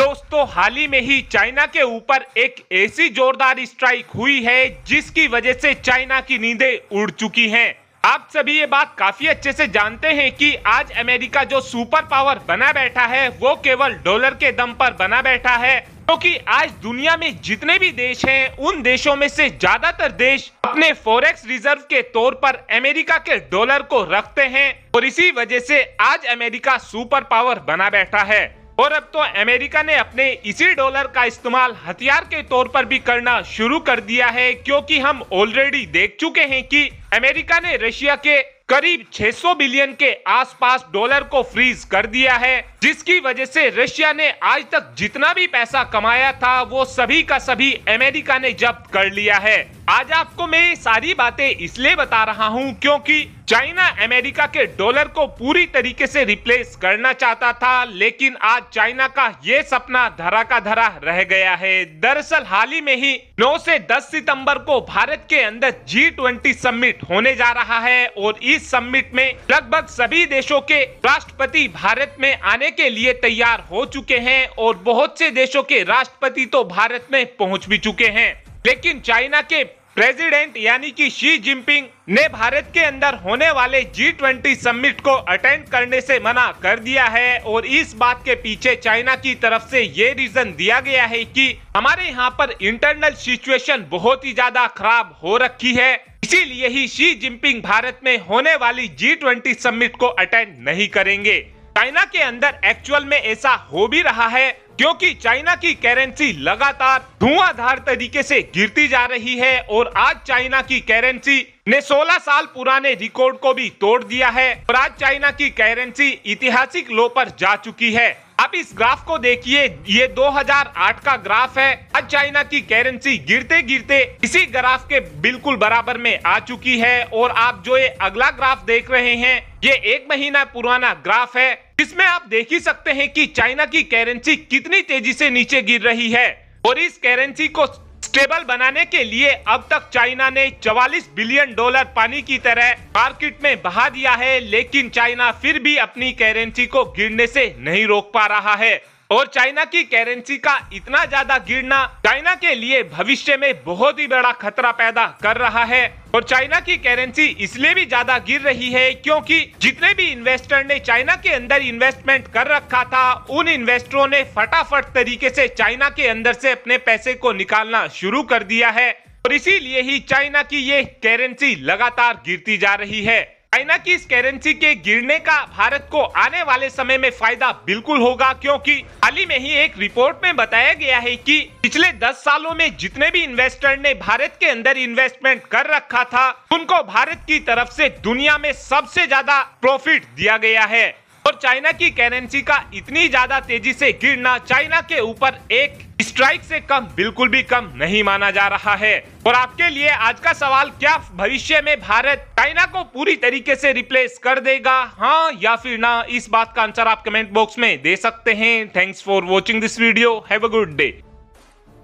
दोस्तों हाल ही में ही चाइना के ऊपर एक ऐसी जोरदार स्ट्राइक हुई है जिसकी वजह से चाइना की नींदें उड़ चुकी हैं। आप सभी ये बात काफी अच्छे से जानते हैं कि आज अमेरिका जो सुपर पावर बना बैठा है वो केवल डॉलर के दम पर बना बैठा है क्योंकि तो आज दुनिया में जितने भी देश हैं उन देशों में से ज्यादातर देश अपने फॉरेक्स रिजर्व के तौर पर अमेरिका के डॉलर को रखते हैं और इसी वजह से आज अमेरिका सुपर पावर बना बैठा है और अब तो अमेरिका ने अपने इसी डॉलर का इस्तेमाल हथियार के तौर पर भी करना शुरू कर दिया है क्योंकि हम ऑलरेडी देख चुके हैं कि अमेरिका ने रशिया के करीब 600 बिलियन के आसपास डॉलर को फ्रीज कर दिया है जिसकी वजह से रशिया ने आज तक जितना भी पैसा कमाया था वो सभी का सभी अमेरिका ने जब्त कर लिया है आज आपको मैं सारी बातें इसलिए बता रहा हूं क्योंकि चाइना अमेरिका के डॉलर को पूरी तरीके से रिप्लेस करना चाहता था लेकिन आज चाइना का ये सपना धरा का धरा रह गया है दरअसल हाल ही में ही 9 से 10 सितंबर को भारत के अंदर जी ट्वेंटी समिट होने जा रहा है और इस समिट में लगभग सभी देशों के राष्ट्रपति भारत में आने के लिए तैयार हो चुके हैं और बहुत से देशों के राष्ट्रपति तो भारत में पहुंच भी चुके हैं लेकिन चाइना के प्रेसिडेंट यानी कि शी जिनपिंग ने भारत के अंदर होने वाले जी ट्वेंटी समिट को अटेंड करने से मना कर दिया है और इस बात के पीछे चाइना की तरफ से ये रीजन दिया गया है कि हमारे यहाँ पर इंटरनल सिचुएशन बहुत ही ज्यादा खराब हो रखी है इसीलिए ही शी जिनपिंग भारत में होने वाली जी ट्वेंटी समिट को अटेंड नहीं करेंगे चाइना के अंदर एक्चुअल में ऐसा हो भी रहा है क्योंकि चाइना की करेंसी लगातार धुआंधार तरीके से गिरती जा रही है और आज चाइना की करेंसी ने 16 साल पुराने रिकॉर्ड को भी तोड़ दिया है और आज चाइना की करेंसी ऐतिहासिक लो पर जा चुकी है अब इस ग्राफ को देखिए ये 2008 का ग्राफ है आज चाइना की करेंसी गिरते गिरते इसी ग्राफ के बिल्कुल बराबर में आ चुकी है और आप जो ये अगला ग्राफ देख रहे हैं ये एक महीना पुराना ग्राफ है इसमें आप देख ही सकते हैं कि चाइना की करेंसी कितनी तेजी से नीचे गिर रही है और इस करेंसी को स्टेबल बनाने के लिए अब तक चाइना ने 44 बिलियन डॉलर पानी की तरह मार्केट में बहा दिया है लेकिन चाइना फिर भी अपनी करेंसी को गिरने से नहीं रोक पा रहा है और चाइना की करेंसी का इतना ज्यादा गिरना चाइना के लिए भविष्य में बहुत ही बड़ा खतरा पैदा कर रहा है और चाइना की करेंसी इसलिए भी ज्यादा गिर रही है क्योंकि जितने भी इन्वेस्टर ने चाइना के अंदर इन्वेस्टमेंट कर रखा था उन इन्वेस्टरों ने फटाफट तरीके से चाइना के अंदर से अपने पैसे को निकालना शुरू कर दिया है और इसीलिए ही चाइना की ये करेंसी लगातार गिरती जा रही है चाइना की इस करेंसी के गिरने का भारत को आने वाले समय में फायदा बिल्कुल होगा क्योंकि हाल ही में ही एक रिपोर्ट में बताया गया है कि पिछले 10 सालों में जितने भी इन्वेस्टर ने भारत के अंदर इन्वेस्टमेंट कर रखा था उनको भारत की तरफ से दुनिया में सबसे ज्यादा प्रॉफिट दिया गया है और चाइना की करेंसी का इतनी ज्यादा तेजी से गिरना चाइना के ऊपर एक स्ट्राइक से कम बिल्कुल भी कम नहीं माना जा रहा है और आपके लिए आज का सवाल क्या भविष्य में भारत चाइना को पूरी तरीके से रिप्लेस कर देगा हाँ या फिर ना इस बात का आंसर आप कमेंट बॉक्स में दे सकते हैं thanks for watching this video have a good day